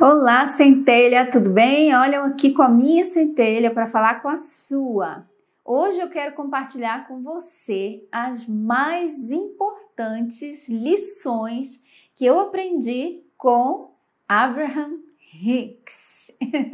Olá, centelha, tudo bem? Olha eu aqui com a minha centelha para falar com a sua. Hoje eu quero compartilhar com você as mais importantes lições que eu aprendi com Abraham Hicks.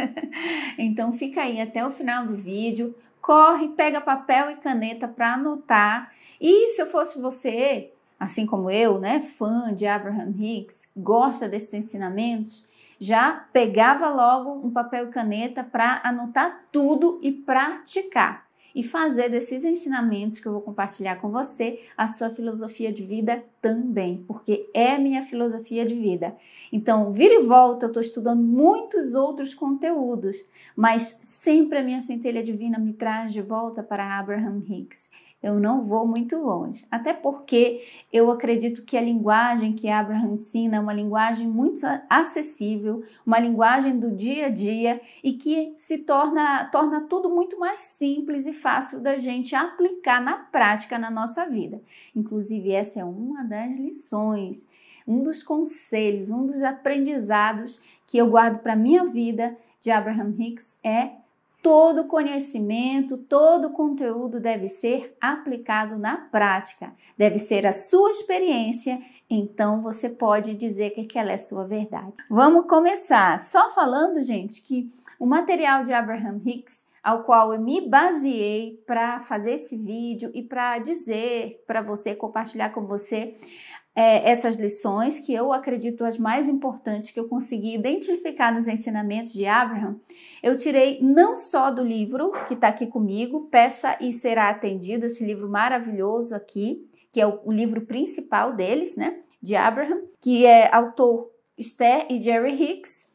então fica aí até o final do vídeo, corre, pega papel e caneta para anotar. E se eu fosse você, assim como eu, né, fã de Abraham Hicks, gosta desses ensinamentos, já pegava logo um papel e caneta para anotar tudo e praticar e fazer desses ensinamentos que eu vou compartilhar com você a sua filosofia de vida também, porque é minha filosofia de vida. Então, vira e volta, eu estou estudando muitos outros conteúdos, mas sempre a minha centelha divina me traz de volta para Abraham Hicks eu não vou muito longe. Até porque eu acredito que a linguagem que Abraham ensina é uma linguagem muito acessível, uma linguagem do dia a dia e que se torna, torna tudo muito mais simples e fácil da gente aplicar na prática na nossa vida. Inclusive, essa é uma das lições, um dos conselhos, um dos aprendizados que eu guardo para minha vida de Abraham Hicks é todo conhecimento, todo conteúdo deve ser aplicado na prática, deve ser a sua experiência, então você pode dizer que ela é sua verdade. Vamos começar só falando, gente, que o material de Abraham Hicks, ao qual eu me baseei para fazer esse vídeo e para dizer para você, compartilhar com você, é, essas lições, que eu acredito as mais importantes que eu consegui identificar nos ensinamentos de Abraham, eu tirei não só do livro que está aqui comigo, Peça e Será Atendido, esse livro maravilhoso aqui, que é o, o livro principal deles, né, de Abraham, que é autor Esther e Jerry Hicks.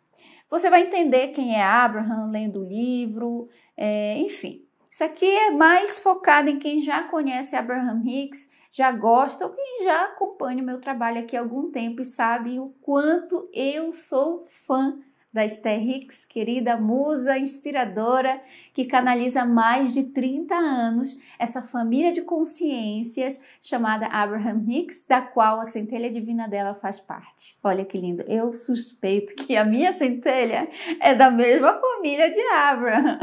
Você vai entender quem é Abraham lendo o livro, é, enfim. Isso aqui é mais focado em quem já conhece Abraham Hicks já gosta ou quem já acompanha o meu trabalho aqui há algum tempo e sabe o quanto eu sou fã da Esther Hicks, querida musa inspiradora, que canaliza mais de 30 anos essa família de consciências chamada Abraham Hicks, da qual a centelha divina dela faz parte. Olha que lindo, eu suspeito que a minha centelha é da mesma família de Abraham.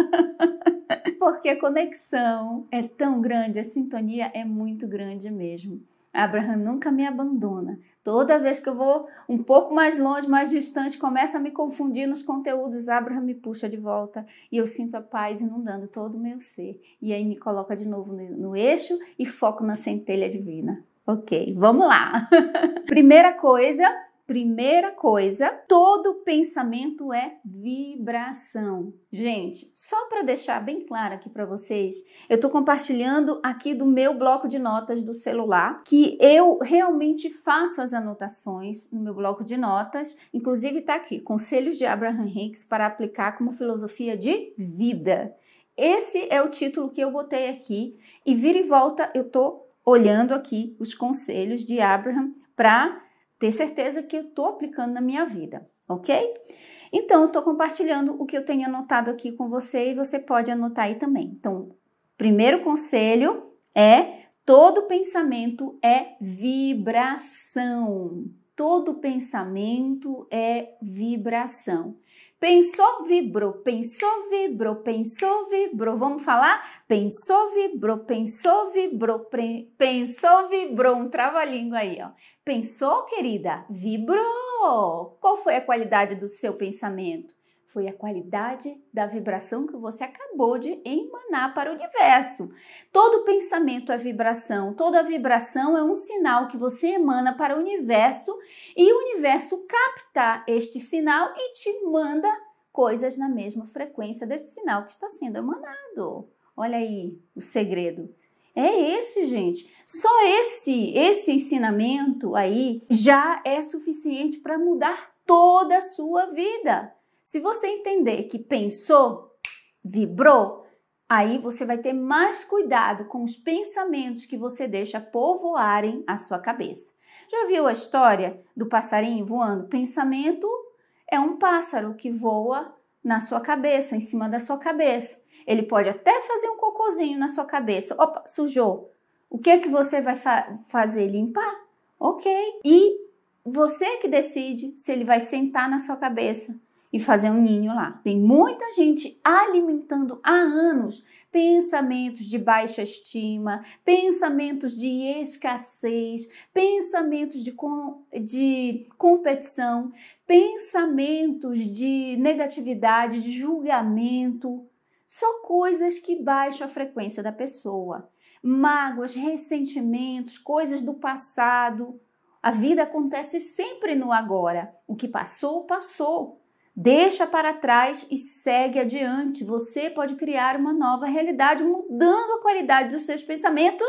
Porque a conexão é tão grande, a sintonia é muito grande mesmo. Abraham nunca me abandona. Toda vez que eu vou um pouco mais longe, mais distante, começa a me confundir nos conteúdos, Abraham me puxa de volta e eu sinto a paz inundando todo o meu ser. E aí me coloca de novo no, no eixo e foco na centelha divina. Ok, vamos lá. Primeira coisa Primeira coisa, todo pensamento é vibração. Gente, só para deixar bem claro aqui para vocês, eu estou compartilhando aqui do meu bloco de notas do celular, que eu realmente faço as anotações no meu bloco de notas, inclusive está aqui, Conselhos de Abraham Hicks para aplicar como filosofia de vida. Esse é o título que eu botei aqui e vira e volta eu estou olhando aqui os conselhos de Abraham para ter certeza que eu estou aplicando na minha vida, ok? Então, eu estou compartilhando o que eu tenho anotado aqui com você e você pode anotar aí também. Então, primeiro conselho é todo pensamento é vibração. Todo pensamento é vibração. Pensou, vibrou, pensou, vibrou, pensou, vibrou. Vamos falar? Pensou, vibrou, pensou, vibrou, pre... pensou, vibrou. Um trava-língua aí, ó. Pensou, querida? Vibrou. Qual foi a qualidade do seu pensamento? foi a qualidade da vibração que você acabou de emanar para o universo. Todo pensamento é vibração, toda vibração é um sinal que você emana para o universo e o universo capta este sinal e te manda coisas na mesma frequência desse sinal que está sendo emanado. Olha aí o segredo. É esse, gente. Só esse, esse ensinamento aí já é suficiente para mudar toda a sua vida. Se você entender que pensou, vibrou, aí você vai ter mais cuidado com os pensamentos que você deixa povoarem a sua cabeça. Já viu a história do passarinho voando? Pensamento é um pássaro que voa na sua cabeça, em cima da sua cabeça. Ele pode até fazer um cocôzinho na sua cabeça. Opa, sujou. O que é que você vai fa fazer? Limpar? Ok. E você que decide se ele vai sentar na sua cabeça, e fazer um ninho lá. Tem muita gente alimentando há anos pensamentos de baixa estima, pensamentos de escassez, pensamentos de, com, de competição, pensamentos de negatividade, de julgamento. Só coisas que baixam a frequência da pessoa. Mágoas, ressentimentos, coisas do passado. A vida acontece sempre no agora. O que passou, passou. Deixa para trás e segue adiante. Você pode criar uma nova realidade mudando a qualidade dos seus pensamentos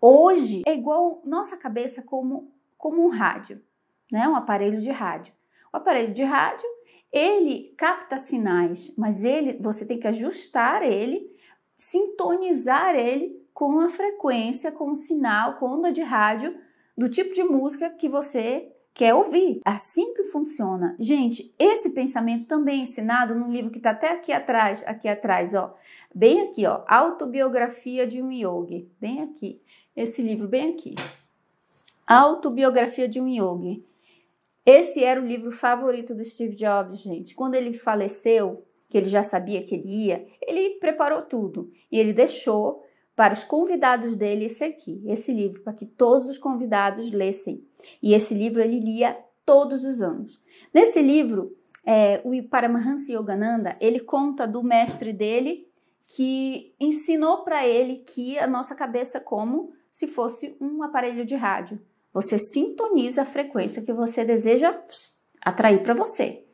hoje. É igual nossa cabeça como, como um rádio, né? um aparelho de rádio. O aparelho de rádio, ele capta sinais, mas ele você tem que ajustar ele, sintonizar ele com a frequência, com o sinal, com onda de rádio do tipo de música que você quer ouvir. Assim que funciona. Gente, esse pensamento também é ensinado num livro que está até aqui atrás, aqui atrás, ó. Bem aqui, ó. Autobiografia de um Yogi. Bem aqui. Esse livro, bem aqui. Autobiografia de um Yogi. Esse era o livro favorito do Steve Jobs, gente. Quando ele faleceu, que ele já sabia que ele ia, ele preparou tudo e ele deixou para os convidados dele esse aqui, esse livro, para que todos os convidados lessem. E esse livro ele lia todos os anos. Nesse livro, é, o Paramahansa Yogananda, ele conta do mestre dele que ensinou para ele que a nossa cabeça é como se fosse um aparelho de rádio. Você sintoniza a frequência que você deseja atrair para você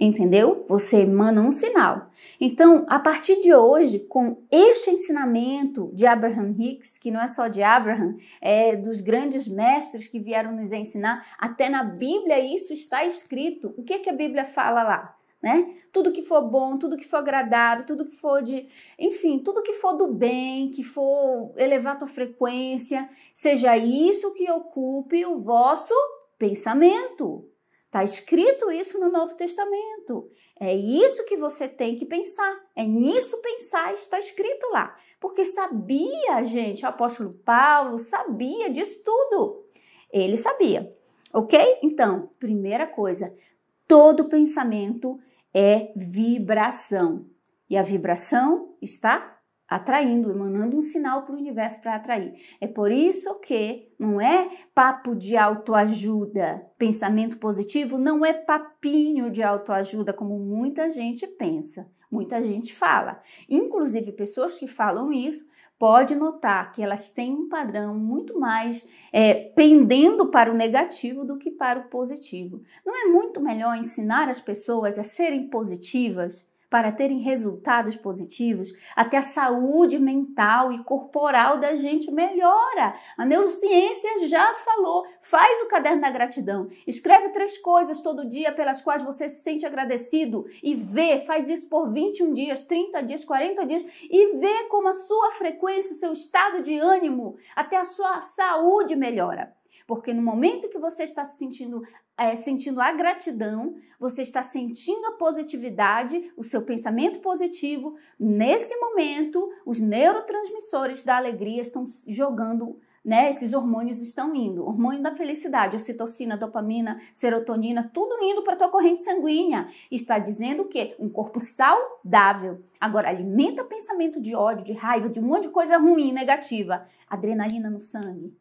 entendeu? Você emana um sinal. Então, a partir de hoje, com este ensinamento de Abraham Hicks, que não é só de Abraham, é dos grandes mestres que vieram nos ensinar, até na Bíblia isso está escrito. O que, é que a Bíblia fala lá? Né? Tudo que for bom, tudo que for agradável, tudo que for de, enfim, tudo que for do bem, que for elevar tua frequência, seja isso que ocupe o vosso pensamento. Está escrito isso no Novo Testamento. É isso que você tem que pensar. É nisso pensar, está escrito lá. Porque sabia, gente, o apóstolo Paulo sabia disso tudo. Ele sabia, ok? Então, primeira coisa, todo pensamento é vibração. E a vibração está atraindo, emanando um sinal para o universo para atrair. É por isso que não é papo de autoajuda, pensamento positivo não é papinho de autoajuda como muita gente pensa, muita gente fala. Inclusive pessoas que falam isso pode notar que elas têm um padrão muito mais é, pendendo para o negativo do que para o positivo. Não é muito melhor ensinar as pessoas a serem positivas? para terem resultados positivos, até a saúde mental e corporal da gente melhora. A neurociência já falou. Faz o caderno da gratidão. Escreve três coisas todo dia pelas quais você se sente agradecido e vê, faz isso por 21 dias, 30 dias, 40 dias e vê como a sua frequência, o seu estado de ânimo, até a sua saúde melhora. Porque no momento que você está se sentindo, é, sentindo a gratidão, você está sentindo a positividade, o seu pensamento positivo, nesse momento, os neurotransmissores da alegria estão jogando né? Esses hormônios estão indo, hormônio da felicidade, ocitocina, dopamina, serotonina, tudo indo para tua corrente sanguínea. Está dizendo que um corpo saudável. Agora alimenta pensamento de ódio, de raiva, de um monte de coisa ruim, negativa. Adrenalina no sangue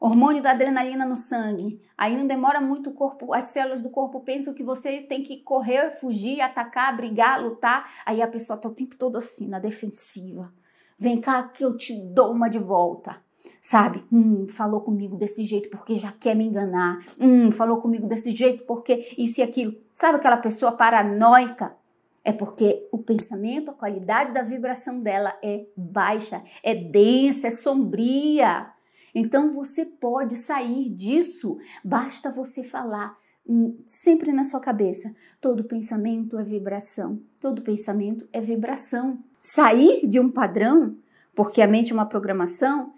hormônio da adrenalina no sangue. Aí não demora muito o corpo, as células do corpo pensam que você tem que correr, fugir, atacar, brigar, lutar. Aí a pessoa tá o tempo todo assim, na defensiva. Vem cá que eu te dou uma de volta. Sabe? Hum, falou comigo desse jeito porque já quer me enganar. Hum, falou comigo desse jeito porque isso e aquilo. Sabe aquela pessoa paranoica? É porque o pensamento, a qualidade da vibração dela é baixa, é densa, é sombria. Então você pode sair disso, basta você falar hum, sempre na sua cabeça. Todo pensamento é vibração. Todo pensamento é vibração. Sair de um padrão, porque a mente é uma programação,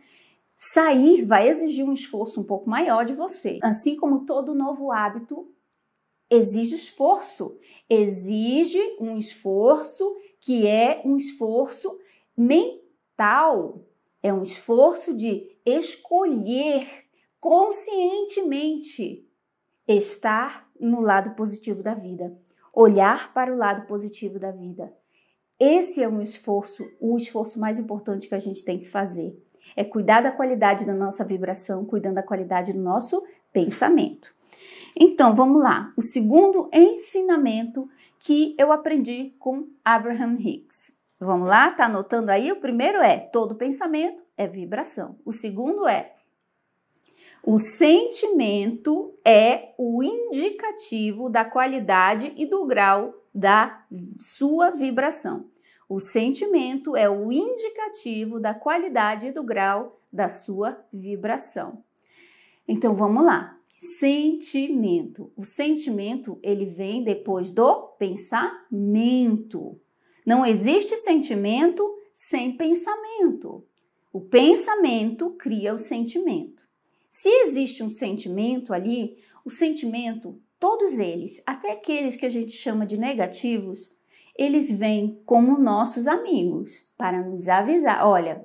sair vai exigir um esforço um pouco maior de você. Assim como todo novo hábito exige esforço, exige um esforço que é um esforço mental. É um esforço de escolher conscientemente estar no lado positivo da vida, olhar para o lado positivo da vida. Esse é um esforço, o um esforço mais importante que a gente tem que fazer. É cuidar da qualidade da nossa vibração, cuidando da qualidade do nosso pensamento. Então, vamos lá. O segundo ensinamento que eu aprendi com Abraham Hicks. Vamos lá, tá anotando aí? O primeiro é todo pensamento é vibração. O segundo é o sentimento é o indicativo da qualidade e do grau da sua vibração. O sentimento é o indicativo da qualidade e do grau da sua vibração. Então vamos lá. Sentimento. O sentimento ele vem depois do pensamento. Não existe sentimento sem pensamento. O pensamento cria o sentimento. Se existe um sentimento ali, o sentimento, todos eles, até aqueles que a gente chama de negativos, eles vêm como nossos amigos para nos avisar: olha,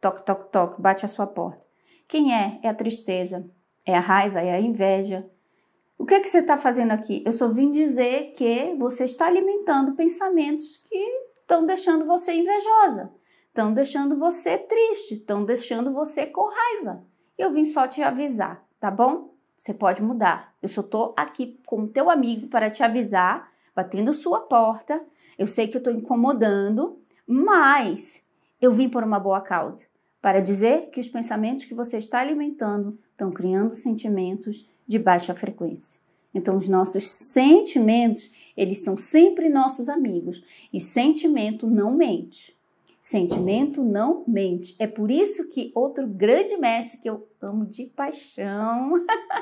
toque, toque, toque, bate a sua porta. Quem é? É a tristeza, é a raiva, é a inveja, o que é que você está fazendo aqui? Eu só vim dizer que você está alimentando pensamentos que estão deixando você invejosa, estão deixando você triste, estão deixando você com raiva. Eu vim só te avisar, tá bom? Você pode mudar. Eu só tô aqui como teu amigo para te avisar, batendo sua porta. Eu sei que eu tô incomodando, mas eu vim por uma boa causa, para dizer que os pensamentos que você está alimentando estão criando sentimentos de baixa frequência. Então, os nossos sentimentos, eles são sempre nossos amigos. E sentimento não mente. Sentimento não mente. É por isso que outro grande mestre que eu amo de paixão,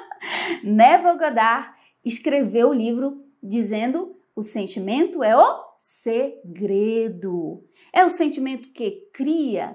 Neville Goddard, escreveu o livro dizendo: o sentimento é o segredo. É o sentimento que cria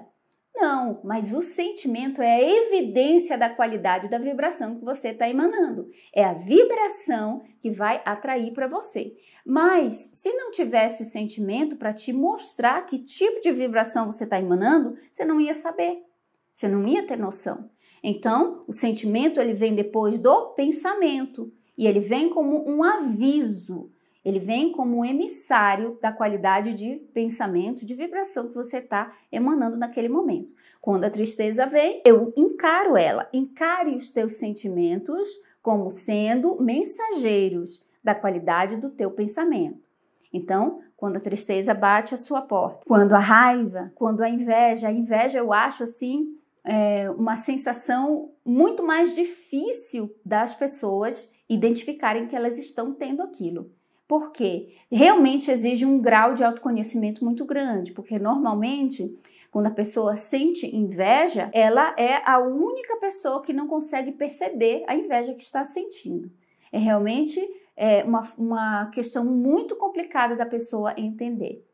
não, mas o sentimento é a evidência da qualidade da vibração que você está emanando. É a vibração que vai atrair para você. Mas se não tivesse o sentimento para te mostrar que tipo de vibração você está emanando, você não ia saber. Você não ia ter noção. Então, o sentimento ele vem depois do pensamento e ele vem como um aviso ele vem como um emissário da qualidade de pensamento, de vibração que você está emanando naquele momento. Quando a tristeza vem, eu encaro ela. Encare os teus sentimentos como sendo mensageiros da qualidade do teu pensamento. Então, quando a tristeza bate a sua porta, quando a raiva, quando a inveja, a inveja eu acho assim é uma sensação muito mais difícil das pessoas identificarem que elas estão tendo aquilo. Porque realmente exige um grau de autoconhecimento muito grande, porque normalmente quando a pessoa sente inveja, ela é a única pessoa que não consegue perceber a inveja que está sentindo. É realmente é, uma, uma questão muito complicada da pessoa entender.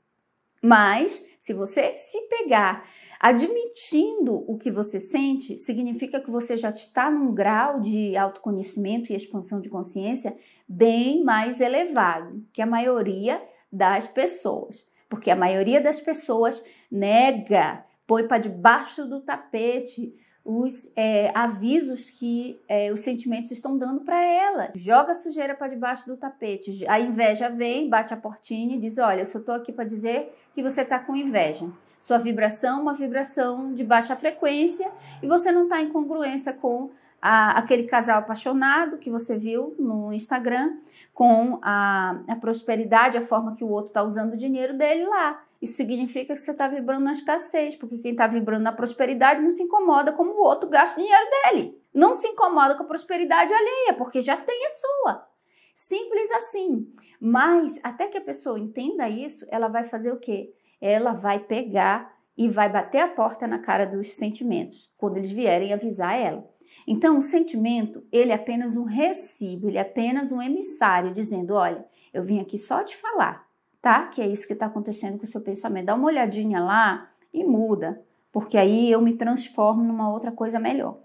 Mas, se você se pegar Admitindo o que você sente significa que você já está num grau de autoconhecimento e expansão de consciência bem mais elevado que a maioria das pessoas, porque a maioria das pessoas nega, põe para debaixo do tapete os é, avisos que é, os sentimentos estão dando para elas. Joga a sujeira para debaixo do tapete. A inveja vem, bate a portinha e diz: Olha, eu só estou aqui para dizer que você está com inveja. Sua vibração é uma vibração de baixa frequência e você não está em congruência com a, aquele casal apaixonado que você viu no Instagram, com a, a prosperidade, a forma que o outro está usando o dinheiro dele lá. Isso significa que você está vibrando na escassez, porque quem está vibrando na prosperidade não se incomoda como o outro gasta o dinheiro dele. Não se incomoda com a prosperidade alheia, porque já tem a sua. Simples assim. Mas até que a pessoa entenda isso, ela vai fazer o quê? ela vai pegar e vai bater a porta na cara dos sentimentos, quando eles vierem avisar ela. Então, o sentimento, ele é apenas um recibo, ele é apenas um emissário dizendo, olha, eu vim aqui só te falar, tá? Que é isso que está acontecendo com o seu pensamento. Dá uma olhadinha lá e muda, porque aí eu me transformo numa outra coisa melhor.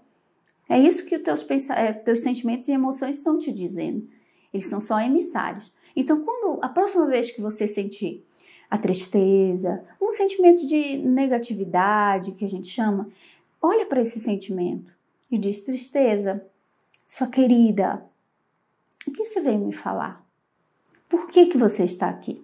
É isso que os teus, pens... É, teus sentimentos e emoções estão te dizendo. Eles são só emissários. Então, quando a próxima vez que você sentir a tristeza, um sentimento de negatividade que a gente chama, olha para esse sentimento e diz: tristeza, sua querida, o que você veio me falar? Por que, que você está aqui?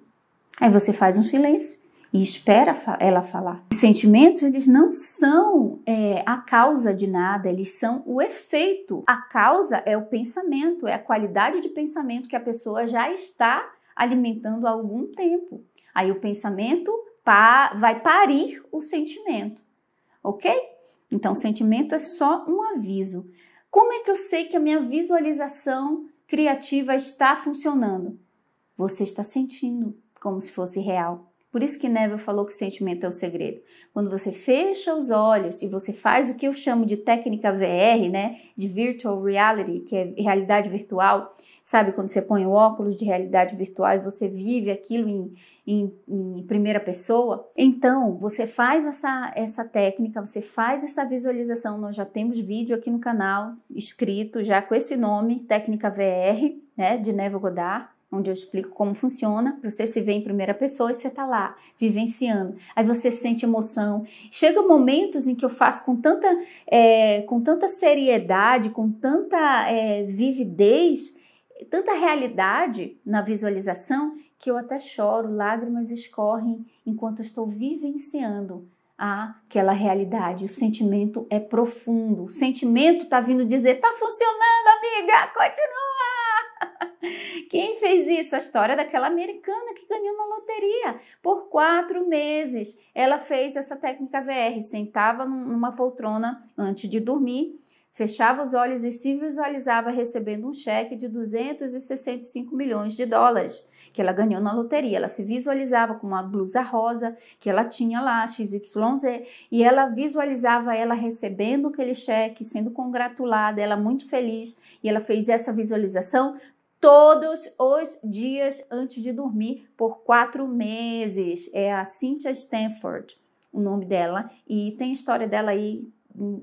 Aí você faz um silêncio e espera ela falar. Os sentimentos, eles não são é, a causa de nada, eles são o efeito. A causa é o pensamento, é a qualidade de pensamento que a pessoa já está alimentando há algum tempo. Aí o pensamento pa vai parir o sentimento, ok? Então, sentimento é só um aviso. Como é que eu sei que a minha visualização criativa está funcionando? Você está sentindo como se fosse real. Por isso que Neville falou que sentimento é o segredo. Quando você fecha os olhos e você faz o que eu chamo de técnica VR, né, de virtual reality, que é realidade virtual, Sabe quando você põe o óculos de realidade virtual e você vive aquilo em, em, em, primeira pessoa? Então, você faz essa, essa técnica, você faz essa visualização. Nós já temos vídeo aqui no canal escrito já com esse nome, Técnica VR, né, de Nevo Godard onde eu explico como funciona, para você se ver em primeira pessoa e você está lá, vivenciando. Aí você sente emoção. Chega momentos em que eu faço com tanta, é, com tanta seriedade, com tanta é, vividez, tanta realidade na visualização que eu até choro, lágrimas escorrem enquanto estou vivenciando aquela realidade. O sentimento é profundo. O sentimento está vindo dizer: tá funcionando, amiga, continua! Quem fez isso? A história daquela americana que ganhou na loteria. Por quatro meses, ela fez essa técnica VR, sentava numa poltrona antes de dormir Fechava os olhos e se visualizava recebendo um cheque de 265 milhões de dólares que ela ganhou na loteria. Ela se visualizava com uma blusa rosa que ela tinha lá, XYZ, e ela visualizava ela recebendo aquele cheque, sendo congratulada, ela muito feliz, e ela fez essa visualização todos os dias antes de dormir por quatro meses. É a Cynthia Stanford, o nome dela, e tem história dela aí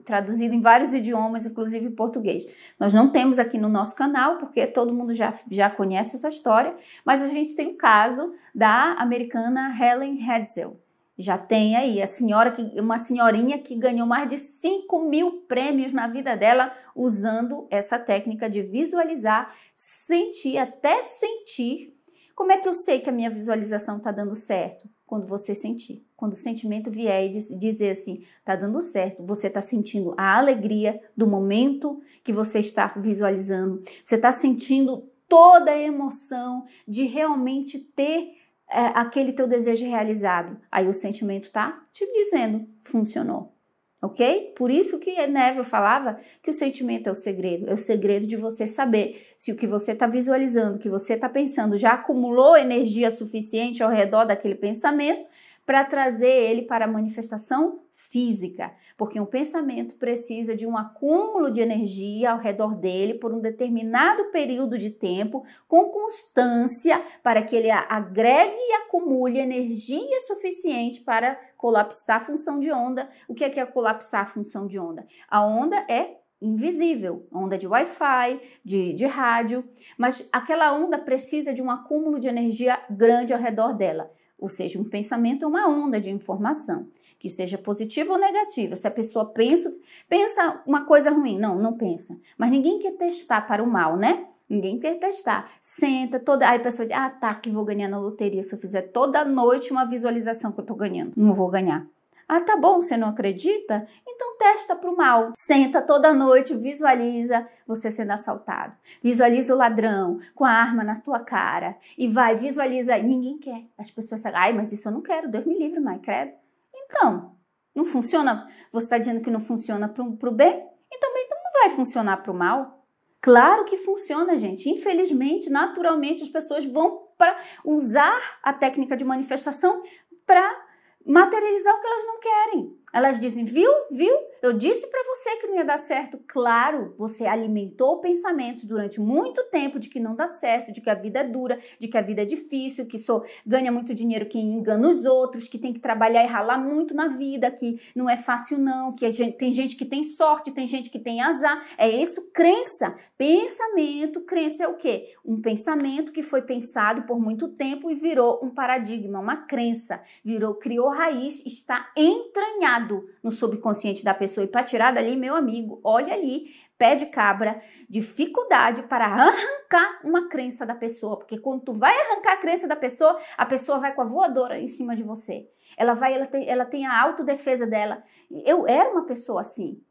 traduzido em vários idiomas, inclusive português. Nós não temos aqui no nosso canal, porque todo mundo já, já conhece essa história, mas a gente tem o caso da americana Helen Hetzel. Já tem aí a senhora que, uma senhorinha que ganhou mais de 5 mil prêmios na vida dela usando essa técnica de visualizar, sentir, até sentir. Como é que eu sei que a minha visualização está dando certo? Quando você sentir quando o sentimento vier e dizer assim, tá dando certo, você tá sentindo a alegria do momento que você está visualizando, você tá sentindo toda a emoção de realmente ter é, aquele teu desejo realizado. Aí o sentimento tá te dizendo, funcionou. Ok? Por isso que Neville falava que o sentimento é o segredo, é o segredo de você saber se o que você está visualizando, o que você está pensando já acumulou energia suficiente ao redor daquele pensamento para trazer ele para a manifestação física, porque um pensamento precisa de um acúmulo de energia ao redor dele por um determinado período de tempo, com constância, para que ele agregue e acumule energia suficiente para colapsar a função de onda. O que é que é colapsar a função de onda? A onda é invisível, onda de Wi-Fi, de, de rádio, mas aquela onda precisa de um acúmulo de energia grande ao redor dela. Ou seja, um pensamento é uma onda de informação, que seja positiva ou negativa. Se a pessoa pensa, pensa uma coisa ruim, não, não pensa. Mas ninguém quer testar para o mal, né? Ninguém quer testar. Senta toda. Aí a pessoa diz: Ah, tá, que vou ganhar na loteria se eu fizer toda noite uma visualização que eu tô ganhando. Não vou ganhar. Ah, tá bom, você não acredita? Então testa para o mal. Senta toda noite, visualiza você sendo assaltado. Visualiza o ladrão com a arma na tua cara e vai, visualiza. Ninguém quer. As pessoas falam, ai, mas isso eu não quero, Deus me livre, mãe, credo. Então, não funciona? Você está dizendo que não funciona para o bem? Então, bem? então não vai funcionar para o mal. Claro que funciona, gente. Infelizmente, naturalmente, as pessoas vão para usar a técnica de manifestação para materializar o que elas não querem. Elas dizem, viu, viu? Eu disse para você que não ia dar certo. Claro, você alimentou pensamentos durante muito tempo de que não dá certo, de que a vida é dura, de que a vida é difícil, que só ganha muito dinheiro quem engana os outros, que tem que trabalhar e ralar muito na vida, que não é fácil não, que gente, tem gente que tem sorte, tem gente que tem azar. É isso, crença. Pensamento, crença é o quê? Um pensamento que foi pensado por muito tempo e virou um paradigma, uma crença, virou, criou raiz, está entranhado no subconsciente da pessoa pessoa e para tirar dali, meu amigo, olha ali, pé de cabra, dificuldade para arrancar uma crença da pessoa, porque quando tu vai arrancar a crença da pessoa, a pessoa vai com a voadora em cima de você. Ela vai, ela tem, ela tem a autodefesa dela. Eu era uma pessoa assim.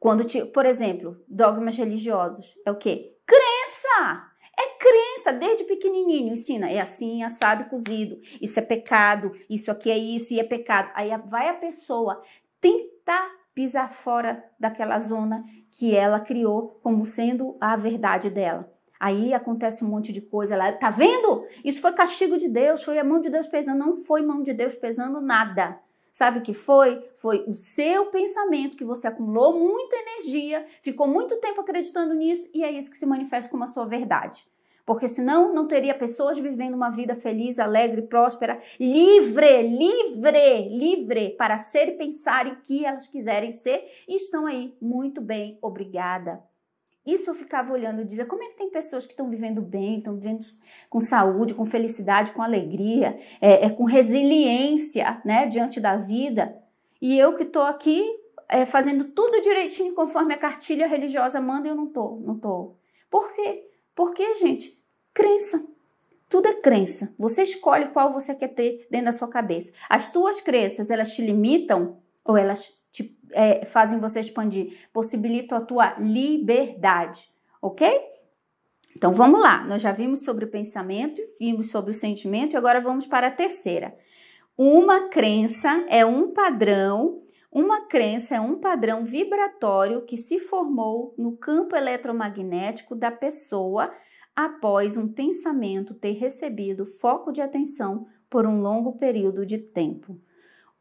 Quando, te, por exemplo, dogmas religiosos, é o quê? Crença! É crença, desde pequenininho ensina, é assim, assado, cozido, isso é pecado, isso aqui é isso e é pecado. Aí vai a pessoa tentar pisar fora daquela zona que ela criou como sendo a verdade dela. Aí acontece um monte de coisa Ela Tá vendo? Isso foi castigo de Deus, foi a mão de Deus pesando. Não foi mão de Deus pesando nada. Sabe o que foi? Foi o seu pensamento que você acumulou muita energia, ficou muito tempo acreditando nisso e é isso que se manifesta como a sua verdade. Porque senão não teria pessoas vivendo uma vida feliz, alegre, próspera, livre, livre, livre para ser e pensar o que elas quiserem ser e estão aí muito bem, obrigada. Isso eu ficava olhando e dizia: como é que tem pessoas que estão vivendo bem, estão vivendo com saúde, com felicidade, com alegria, é, é com resiliência né, diante da vida? E eu que estou aqui é, fazendo tudo direitinho conforme a cartilha religiosa manda, eu não estou, não estou. Por quê? Porque, gente, crença. Tudo é crença. Você escolhe qual você quer ter dentro da sua cabeça. As tuas crenças, elas te limitam ou elas te, é, fazem você expandir? Possibilitam a tua liberdade, ok? Então vamos lá, nós já vimos sobre o pensamento, vimos sobre o sentimento e agora vamos para a terceira. Uma crença é um padrão uma crença é um padrão vibratório que se formou no campo eletromagnético da pessoa após um pensamento ter recebido foco de atenção por um longo período de tempo.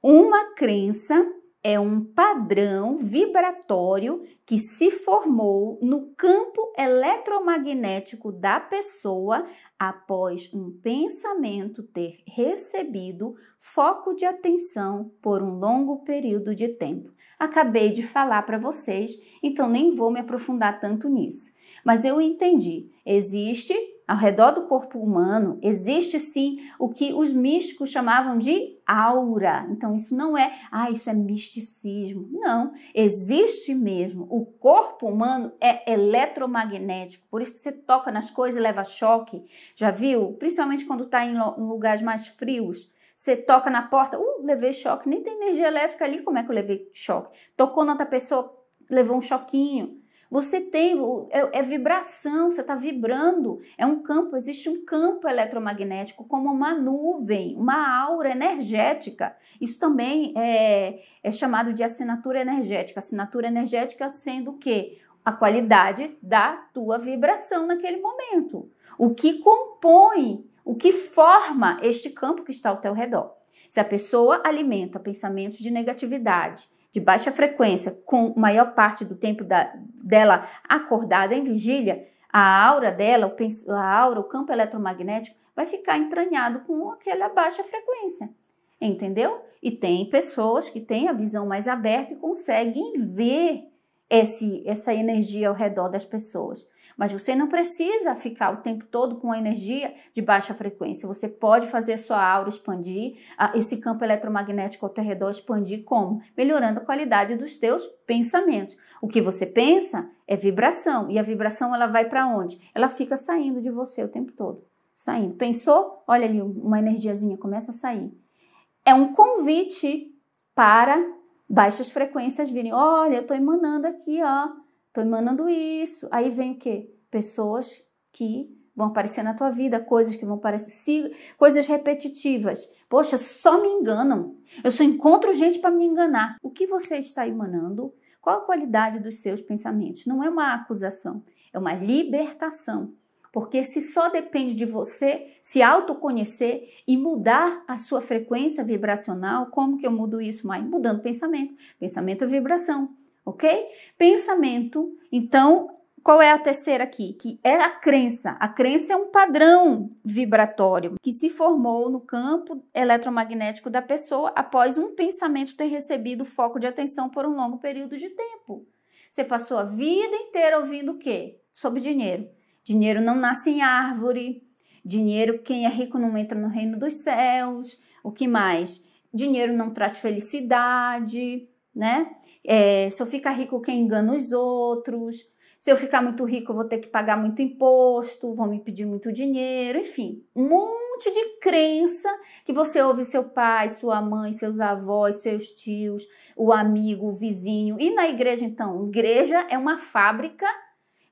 Uma crença é um padrão vibratório que se formou no campo eletromagnético da pessoa após um pensamento ter recebido foco de atenção por um longo período de tempo. Acabei de falar para vocês, então nem vou me aprofundar tanto nisso. Mas eu entendi, existe ao redor do corpo humano existe sim o que os místicos chamavam de aura. Então isso não é, ah, isso é misticismo. Não, existe mesmo. O corpo humano é eletromagnético, por isso que você toca nas coisas e leva choque. Já viu? Principalmente quando está em lugares mais frios. Você toca na porta, uh, levei choque, nem tem energia elétrica ali, como é que eu levei choque? Tocou na outra pessoa, levou um choquinho. Você tem, é, é vibração, você está vibrando, é um campo, existe um campo eletromagnético como uma nuvem, uma aura energética. Isso também é, é chamado de assinatura energética. Assinatura energética sendo o quê? a qualidade da tua vibração naquele momento. O que compõe, o que forma este campo que está ao teu redor. Se a pessoa alimenta pensamentos de negatividade, de baixa frequência, com maior parte do tempo da, dela acordada em vigília, a aura dela, o, a aura, o campo eletromagnético, vai ficar entranhado com aquela baixa frequência. Entendeu? E tem pessoas que têm a visão mais aberta e conseguem ver esse, essa energia ao redor das pessoas. Mas você não precisa ficar o tempo todo com a energia de baixa frequência. Você pode fazer a sua aura expandir, ah, esse campo eletromagnético ao teu redor expandir como? Melhorando a qualidade dos teus pensamentos. O que você pensa é vibração, e a vibração ela vai para onde? Ela fica saindo de você o tempo todo. Saindo. Pensou? Olha ali uma energiazinha começa a sair. É um convite para baixas frequências virem. Olha, eu estou emanando aqui, ó, Estou emanando isso. Aí vem o quê? Pessoas que vão aparecer na tua vida, coisas que vão aparecer, coisas repetitivas. Poxa, só me enganam. Eu só encontro gente para me enganar. O que você está emanando? Qual a qualidade dos seus pensamentos? Não é uma acusação, é uma libertação. Porque se só depende de você se autoconhecer e mudar a sua frequência vibracional, como que eu mudo isso, mais? Mudando pensamento. Pensamento é vibração ok? Pensamento, então, qual é a terceira aqui? Que é a crença. A crença é um padrão vibratório que se formou no campo eletromagnético da pessoa após um pensamento ter recebido foco de atenção por um longo período de tempo. Você passou a vida inteira ouvindo o quê? Sobre dinheiro. Dinheiro não nasce em árvore. Dinheiro, quem é rico não entra no reino dos céus. O que mais? Dinheiro não traz felicidade, né? É, eu ficar rico quem engana os outros. Se eu ficar muito rico, eu vou ter que pagar muito imposto, vão me pedir muito dinheiro, enfim, um monte de crença que você ouve seu pai, sua mãe, seus avós, seus tios, o amigo, o vizinho. E na igreja, então? Igreja é uma fábrica,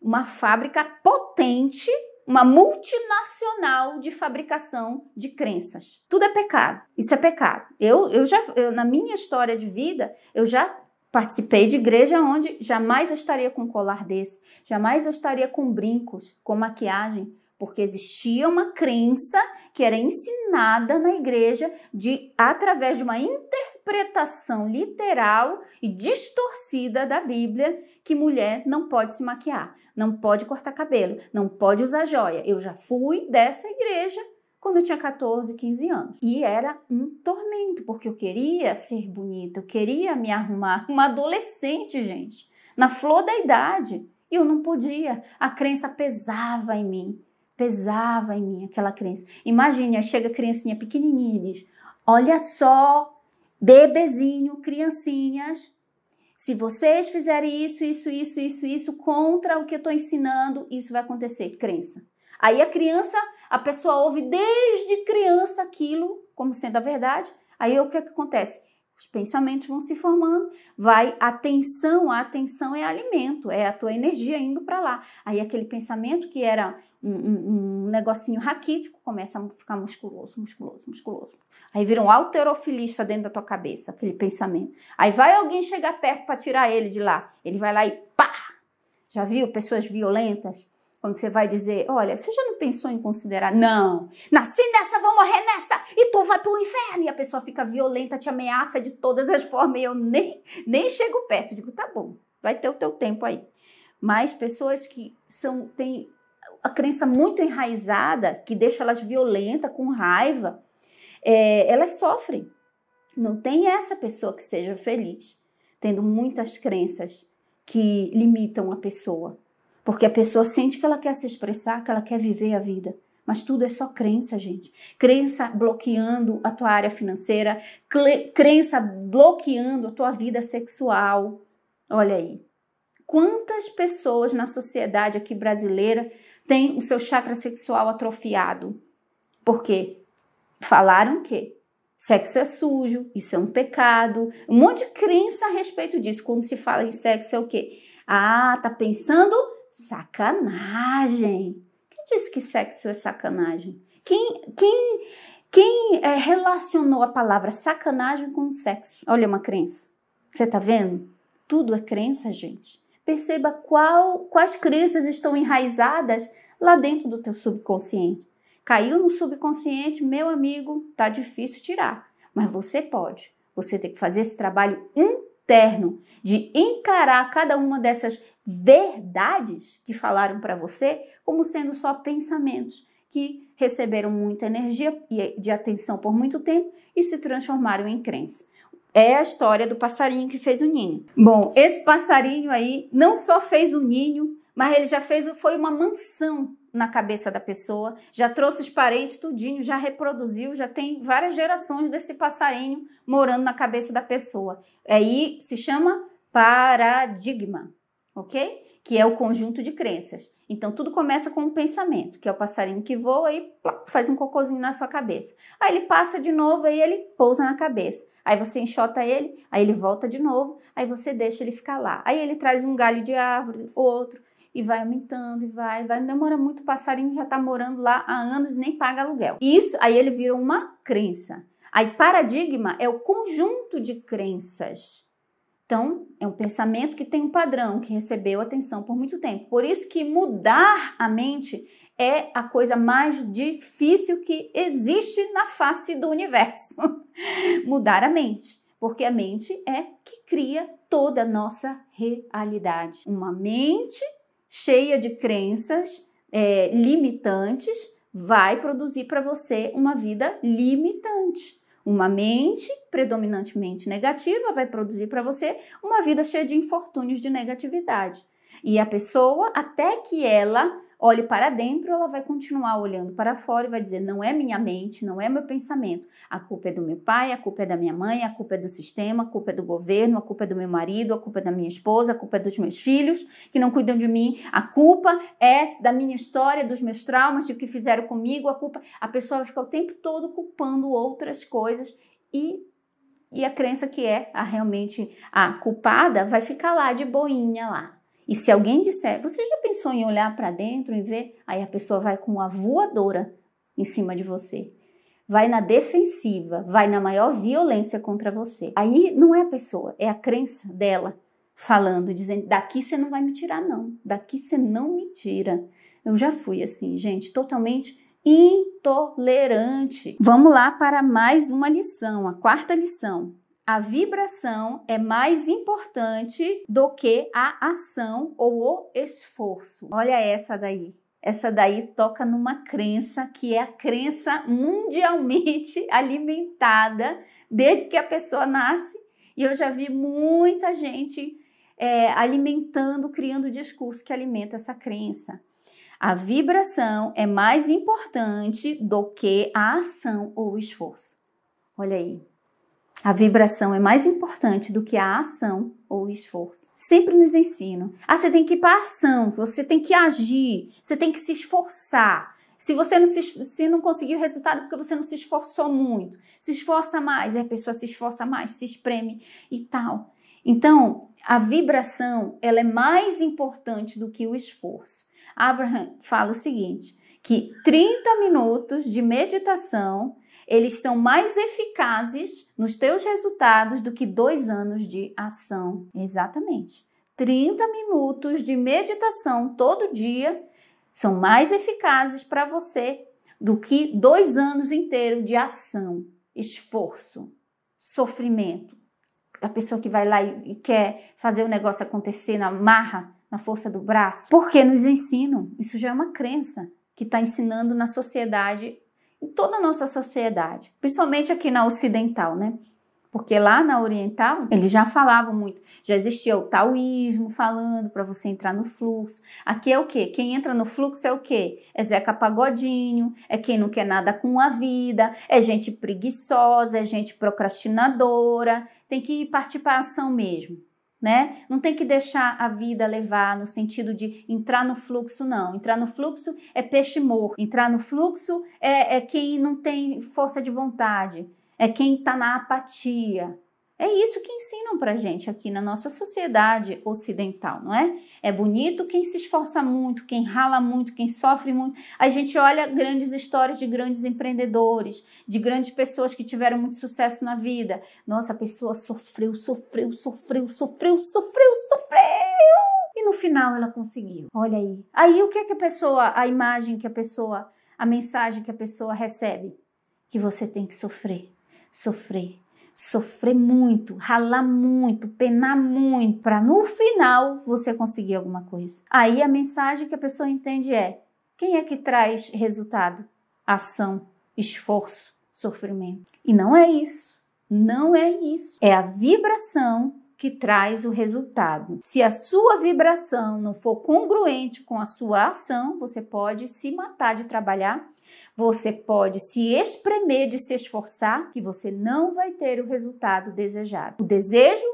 uma fábrica potente uma multinacional de fabricação de crenças. Tudo é pecado. Isso é pecado. Eu, eu já, eu, na minha história de vida, eu já Participei de igreja onde jamais eu estaria com um colar desse, jamais eu estaria com brincos, com maquiagem, porque existia uma crença que era ensinada na igreja de através de uma interpretação literal e distorcida da Bíblia que mulher não pode se maquiar, não pode cortar cabelo, não pode usar joia. Eu já fui dessa igreja quando eu tinha 14, 15 anos. E era um tormento, porque eu queria ser bonita, eu queria me arrumar. Uma adolescente, gente, na flor da idade. E eu não podia. A crença pesava em mim. Pesava em mim aquela crença. Imagine, chega a criancinha pequenininha Olha só, bebezinho, criancinhas, se vocês fizerem isso, isso, isso, isso, isso, contra o que eu estou ensinando, isso vai acontecer. Crença. Aí a criança a pessoa ouve desde criança aquilo como sendo a verdade. Aí o que, é que acontece? Os pensamentos vão se formando, vai atenção, a atenção é alimento, é a tua energia indo para lá. Aí aquele pensamento que era um, um, um, negocinho raquítico começa a ficar musculoso, musculoso, musculoso. Aí vira um alterofilista dentro da tua cabeça, aquele pensamento. Aí vai alguém chegar perto para tirar ele de lá. Ele vai lá e pá! Já viu pessoas violentas? Quando você vai dizer, olha, você já não pensou em considerar? Não, nasci nessa, vou morrer nessa, e tu vai pro inferno. E a pessoa fica violenta, te ameaça de todas as formas, e eu nem, nem chego perto. Eu digo, tá bom, vai ter o teu tempo aí. Mas pessoas que são, têm a crença muito enraizada, que deixa elas violentas, com raiva, é, elas sofrem. Não tem essa pessoa que seja feliz, tendo muitas crenças que limitam a pessoa. Porque a pessoa sente que ela quer se expressar, que ela quer viver a vida. Mas tudo é só crença, gente. Crença bloqueando a tua área financeira, crença bloqueando a tua vida sexual. Olha aí. Quantas pessoas na sociedade aqui brasileira têm o seu chakra sexual atrofiado? Por quê? Falaram que sexo é sujo, isso é um pecado. Um monte de crença a respeito disso. Quando se fala em sexo é o quê? Ah, tá pensando Sacanagem! Quem disse que sexo é sacanagem? Quem, quem, quem é, relacionou a palavra sacanagem com sexo? Olha é uma crença. Você tá vendo? Tudo é crença, gente. Perceba qual, quais crenças estão enraizadas lá dentro do teu subconsciente. Caiu no subconsciente, meu amigo, tá difícil tirar, mas você pode. Você tem que fazer esse trabalho interno de encarar cada uma dessas verdades que falaram para você como sendo só pensamentos que receberam muita energia e de atenção por muito tempo e se transformaram em crença. É a história do passarinho que fez o ninho. Bom, esse passarinho aí não só fez o ninho, mas ele já fez foi uma mansão na cabeça da pessoa, já trouxe os parentes tudinho, já reproduziu, já tem várias gerações desse passarinho morando na cabeça da pessoa. Aí se chama paradigma ok? Que é o conjunto de crenças. Então tudo começa com um pensamento, que é o passarinho que voa e faz um cocôzinho na sua cabeça. Aí ele passa de novo e ele pousa na cabeça. Aí você enxota ele, aí ele volta de novo, aí você deixa ele ficar lá. Aí ele traz um galho de árvore, outro, e vai aumentando e vai, vai. Não demora muito, o passarinho já está morando lá há anos, e nem paga aluguel. Isso aí ele virou uma crença. Aí paradigma é o conjunto de crenças então, é um pensamento que tem um padrão, que recebeu atenção por muito tempo. Por isso que mudar a mente é a coisa mais difícil que existe na face do universo. mudar a mente, porque a mente é que cria toda a nossa realidade. Uma mente cheia de crenças é, limitantes vai produzir para você uma vida limitante. Uma mente predominantemente negativa vai produzir para você uma vida cheia de infortúnios de negatividade. E a pessoa, até que ela olhe para dentro, ela vai continuar olhando para fora e vai dizer: não é minha mente, não é meu pensamento. A culpa é do meu pai, a culpa é da minha mãe, a culpa é do sistema, a culpa é do governo, a culpa é do meu marido, a culpa é da minha esposa, a culpa é dos meus filhos que não cuidam de mim, a culpa é da minha história, dos meus traumas, de o que fizeram comigo, a culpa. A pessoa fica o tempo todo culpando outras coisas e e a crença que é a realmente a culpada vai ficar lá de boinha lá, e se alguém disser, você já pensou em olhar para dentro e ver? Aí a pessoa vai com uma voadora em cima de você. Vai na defensiva, vai na maior violência contra você. Aí não é a pessoa, é a crença dela falando, dizendo: daqui você não vai me tirar, não. Daqui você não me tira. Eu já fui assim, gente, totalmente intolerante. Vamos lá para mais uma lição, a quarta lição a vibração é mais importante do que a ação ou o esforço. Olha essa daí. Essa daí toca numa crença que é a crença mundialmente alimentada desde que a pessoa nasce. E eu já vi muita gente é, alimentando, criando discurso que alimenta essa crença. A vibração é mais importante do que a ação ou o esforço. Olha aí. A vibração é mais importante do que a ação ou o esforço. Sempre nos ensino. Ah, você tem que ir para a ação, você tem que agir, você tem que se esforçar. Se você não, se, se não conseguiu resultado é porque você não se esforçou muito, se esforça mais, a pessoa se esforça mais, se espreme e tal. Então, a vibração ela é mais importante do que o esforço. Abraham fala o seguinte, que 30 minutos de meditação eles são mais eficazes nos teus resultados do que dois anos de ação. Exatamente. 30 minutos de meditação todo dia são mais eficazes para você do que dois anos inteiros de ação, esforço, sofrimento. A pessoa que vai lá e, quer fazer o negócio acontecer na marra, na força do braço. Porque nos ensinam. Isso já é uma crença que está ensinando na sociedade em toda a nossa sociedade, principalmente aqui na ocidental, né? Porque lá na oriental, eles já falavam muito, já existia o taoísmo falando para você entrar no fluxo. Aqui é o quê? Quem entra no fluxo é o quê? É Zeca Pagodinho, é quem não quer nada com a vida, é gente preguiçosa, é gente procrastinadora, tem que partir para a ação mesmo né? Não tem que deixar a vida levar no sentido de entrar no fluxo, não. Entrar no fluxo é peixe morto. Entrar no fluxo é, é quem não tem força de vontade, é quem está na apatia, é isso que ensinam pra gente aqui na nossa sociedade ocidental, não é? É bonito quem se esforça muito, quem rala muito, quem sofre muito. A gente olha grandes histórias de grandes empreendedores, de grandes pessoas que tiveram muito sucesso na vida. Nossa, a pessoa sofreu, sofreu, sofreu, sofreu, sofreu, sofreu. E no final ela conseguiu. Olha aí. Aí o que é que a pessoa, a imagem que a pessoa, a mensagem que a pessoa recebe? Que você tem que sofrer, sofrer, sofrer muito, ralar muito, penar muito, para no final você conseguir alguma coisa. Aí a mensagem que a pessoa entende é: quem é que traz resultado? Ação, esforço, sofrimento. E não é isso. Não é isso. É a vibração que traz o resultado. Se a sua vibração não for congruente com a sua ação, você pode se matar de trabalhar, você pode se espremer de se esforçar, que você não vai ter o resultado desejado. O desejo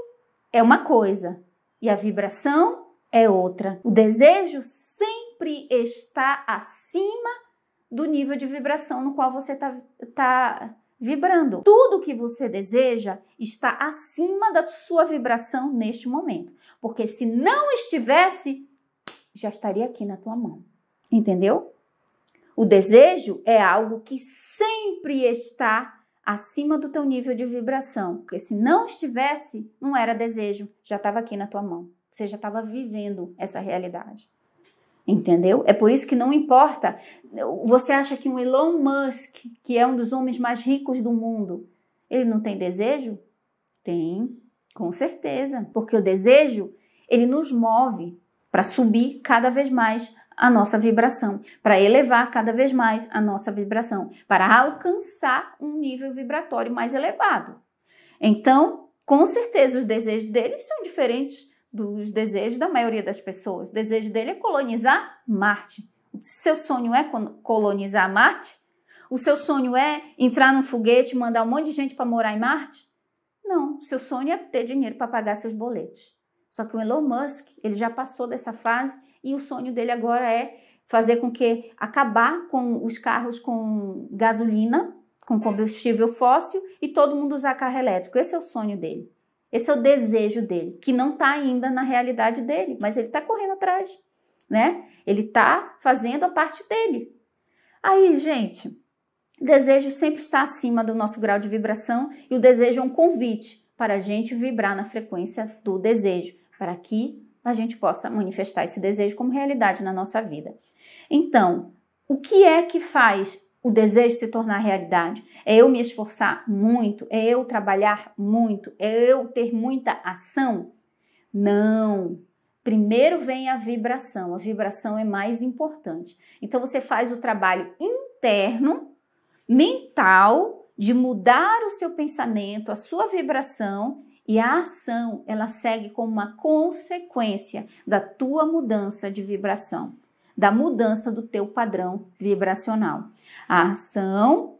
é uma coisa e a vibração é outra. O desejo sempre está acima do nível de vibração no qual você está. Tá, tá vibrando. Tudo que você deseja está acima da sua vibração neste momento, porque se não estivesse, já estaria aqui na tua mão. Entendeu? O desejo é algo que sempre está acima do teu nível de vibração, porque se não estivesse, não era desejo, já estava aqui na tua mão. Você já estava vivendo essa realidade. Entendeu? É por isso que não importa. Você acha que um Elon Musk, que é um dos homens mais ricos do mundo, ele não tem desejo? Tem, com certeza. Porque o desejo, ele nos move para subir cada vez mais a nossa vibração, para elevar cada vez mais a nossa vibração, para alcançar um nível vibratório mais elevado. Então, com certeza, os desejos deles são diferentes dos desejos da maioria das pessoas. O desejo dele é colonizar Marte. O seu sonho é colonizar Marte? O seu sonho é entrar num foguete, mandar um monte de gente para morar em Marte? Não, O seu sonho é ter dinheiro para pagar seus boletos. Só que o Elon Musk, ele já passou dessa fase e o sonho dele agora é fazer com que acabar com os carros com gasolina, com combustível fóssil e todo mundo usar carro elétrico. Esse é o sonho dele. Esse é o desejo dele, que não está ainda na realidade dele, mas ele está correndo atrás, né? Ele está fazendo a parte dele. Aí, gente, desejo sempre está acima do nosso grau de vibração e o desejo é um convite para a gente vibrar na frequência do desejo, para que a gente possa manifestar esse desejo como realidade na nossa vida. Então, o que é que faz o desejo se tornar realidade. É eu me esforçar muito, é eu trabalhar muito, é eu ter muita ação? Não. Primeiro vem a vibração. A vibração é mais importante. Então você faz o trabalho interno, mental, de mudar o seu pensamento, a sua vibração e a ação, ela segue como uma consequência da tua mudança de vibração da mudança do teu padrão vibracional. A ação,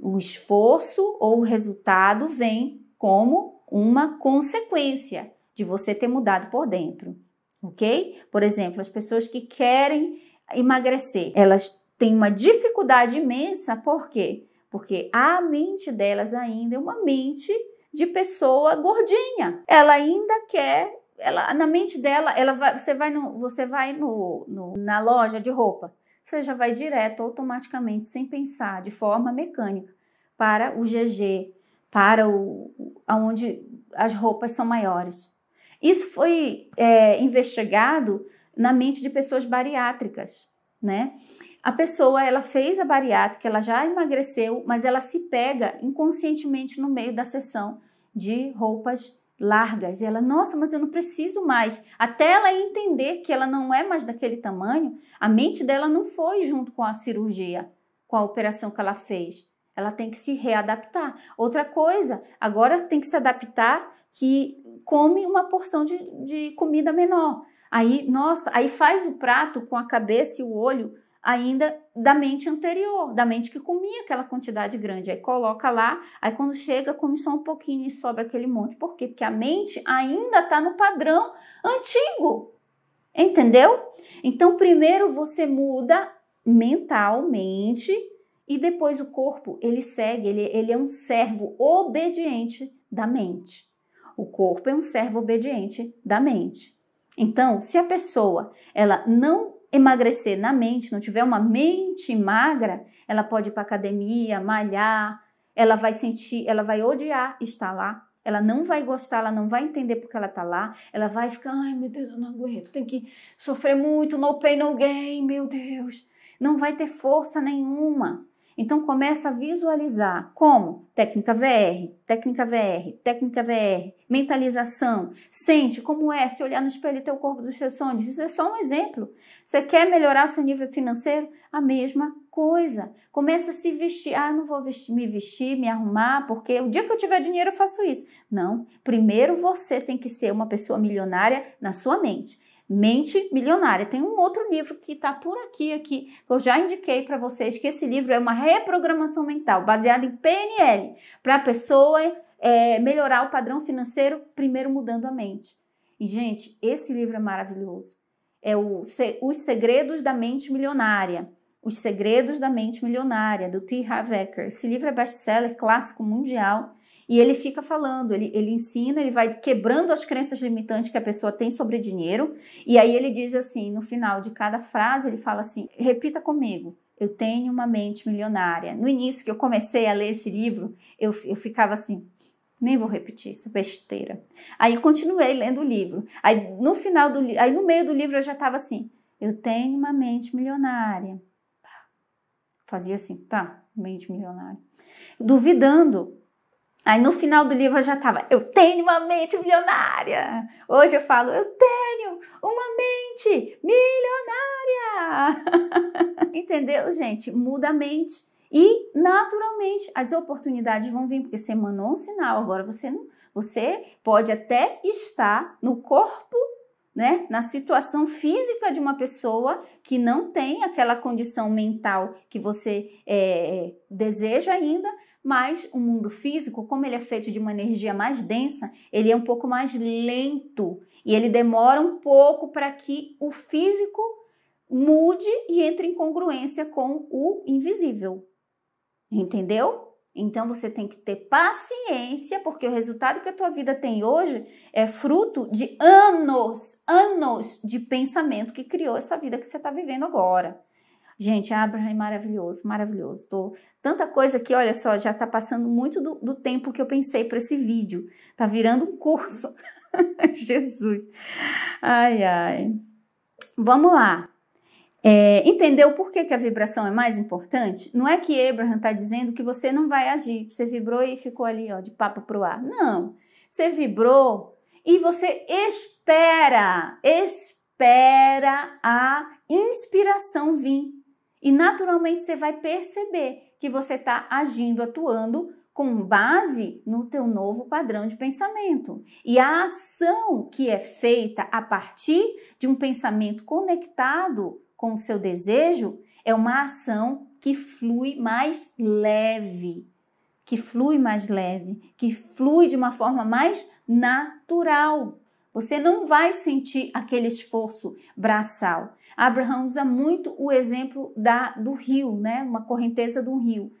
o esforço ou o resultado vem como uma consequência de você ter mudado por dentro, ok? Por exemplo, as pessoas que querem emagrecer, elas têm uma dificuldade imensa, por quê? Porque a mente delas ainda é uma mente de pessoa gordinha. Ela ainda quer ela, na mente dela, ela vai, você vai, no, você vai no, no, na loja de roupa, você já vai direto, automaticamente, sem pensar, de forma mecânica, para o GG, para o aonde as roupas são maiores. Isso foi é, investigado na mente de pessoas bariátricas, né? A pessoa ela fez a bariátrica, ela já emagreceu, mas ela se pega inconscientemente no meio da sessão de roupas largas. E ela, nossa, mas eu não preciso mais. Até ela entender que ela não é mais daquele tamanho, a mente dela não foi junto com a cirurgia, com a operação que ela fez. Ela tem que se readaptar. Outra coisa, agora tem que se adaptar que come uma porção de, de comida menor. Aí, nossa, aí faz o prato com a cabeça e o olho ainda da mente anterior, da mente que comia aquela quantidade grande. Aí coloca lá, aí quando chega, come só um pouquinho e sobra aquele monte. Por quê? Porque a mente ainda está no padrão antigo. Entendeu? Então, primeiro você muda mentalmente e depois o corpo, ele segue, ele, ele é um servo obediente da mente. O corpo é um servo obediente da mente. Então, se a pessoa ela não emagrecer na mente, não tiver uma mente magra, ela pode ir para academia, malhar, ela vai sentir, ela vai odiar estar lá, ela não vai gostar, ela não vai entender porque ela tá lá, ela vai ficar, ai meu Deus, eu não aguento, tem que sofrer muito, no pain, no gain, meu Deus. Não vai ter força nenhuma. Então começa a visualizar como técnica VR, técnica VR, técnica VR, mentalização, sente como é se olhar no espelho teu corpo dos seus sonhos. Isso é só um exemplo. Você quer melhorar seu nível financeiro? A mesma coisa. Começa a se vestir. Ah, não vou vestir, me vestir, me arrumar, porque o dia que eu tiver dinheiro eu faço isso. Não. Primeiro você tem que ser uma pessoa milionária na sua mente. Mente Milionária. Tem um outro livro que está por aqui, aqui, que eu já indiquei para vocês, que esse livro é uma reprogramação mental baseada em PNL, para a pessoa é, melhorar o padrão financeiro, primeiro mudando a mente. E, gente, esse livro é maravilhoso. É o se, Os Segredos da Mente Milionária. Os Segredos da Mente Milionária, do T. Harv Eker. Esse livro é best-seller, clássico mundial. E ele fica falando, ele, ele ensina, ele vai quebrando as crenças limitantes que a pessoa tem sobre dinheiro. E aí ele diz assim, no final de cada frase, ele fala assim: repita comigo. Eu tenho uma mente milionária. No início que eu comecei a ler esse livro, eu, eu ficava assim, nem vou repetir, isso besteira. Aí continuei lendo o livro. Aí no final do aí no meio do livro eu já estava assim, eu tenho uma mente milionária. Tá. Fazia assim, tá, mente milionária. Duvidando Aí no final do livro eu já tava, eu tenho uma mente milionária. Hoje eu falo, eu tenho uma mente milionária. Entendeu, gente? Muda a mente. E naturalmente as oportunidades vão vir, porque você mandou um sinal. Agora você não, você pode até estar no corpo, né, na situação física de uma pessoa que não tem aquela condição mental que você é, deseja ainda, mas o mundo físico, como ele é feito de uma energia mais densa, ele é um pouco mais lento e ele demora um pouco para que o físico mude e entre em congruência com o invisível. Entendeu? Então você tem que ter paciência, porque o resultado que a tua vida tem hoje é fruto de anos, anos de pensamento que criou essa vida que você está vivendo agora. Gente, Abraham é maravilhoso, maravilhoso. Tô... Tanta coisa que, olha só, já tá passando muito do, do tempo que eu pensei para esse vídeo. Tá virando um curso. Jesus. Ai, ai. Vamos lá. É, entendeu por que, que a vibração é mais importante? Não é que Abraham está dizendo que você não vai agir, você vibrou e ficou ali ó, de papo pro ar. Não, você vibrou e você espera, espera a inspiração vir. E naturalmente você vai perceber que você está agindo, atuando com base no teu novo padrão de pensamento. E a ação que é feita a partir de um pensamento conectado com o seu desejo é uma ação que flui mais leve, que flui mais leve, que flui de uma forma mais natural. Você não vai sentir aquele esforço braçal. Abraham usa muito o exemplo da, do rio, né? Uma correnteza de um rio.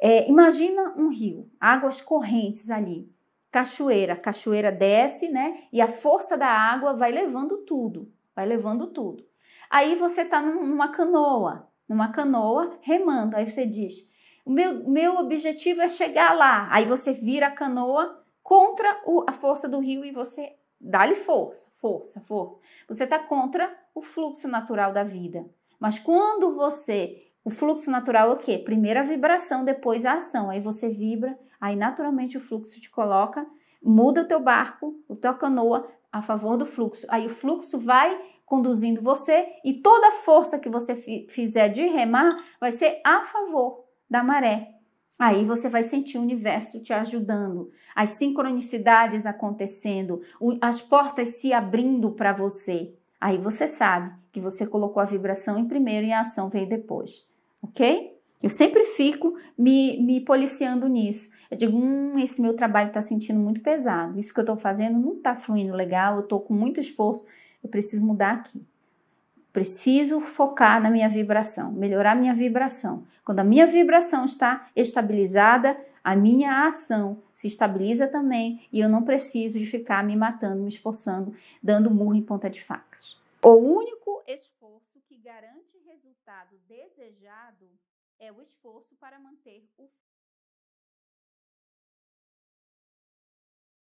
É, imagina um rio, águas correntes ali, cachoeira. cachoeira desce, né? E a força da água vai levando tudo, vai levando tudo. Aí você está numa canoa, numa canoa remando. Aí você diz: o meu, meu objetivo é chegar lá. Aí você vira a canoa contra o, a força do rio e você Dá-lhe força, força, força. Você está contra o fluxo natural da vida. Mas quando você. O fluxo natural é o quê? Primeiro a vibração, depois a ação. Aí você vibra, aí naturalmente o fluxo te coloca, muda o teu barco, o tua canoa a favor do fluxo. Aí o fluxo vai conduzindo você e toda força que você fizer de remar vai ser a favor da maré. Aí você vai sentir o universo te ajudando, as sincronicidades acontecendo, as portas se abrindo para você. Aí você sabe que você colocou a vibração em primeiro e a ação veio depois, ok? Eu sempre fico me, me policiando nisso. Eu digo, hum, esse meu trabalho está sentindo muito pesado. Isso que eu estou fazendo não está fluindo legal, eu estou com muito esforço, eu preciso mudar aqui. Preciso focar na minha vibração, melhorar minha vibração. Quando a minha vibração está estabilizada, a minha ação se estabiliza também e eu não preciso de ficar me matando, me esforçando, dando murro em ponta de facas. O único esforço que garante resultado desejado é o esforço para manter o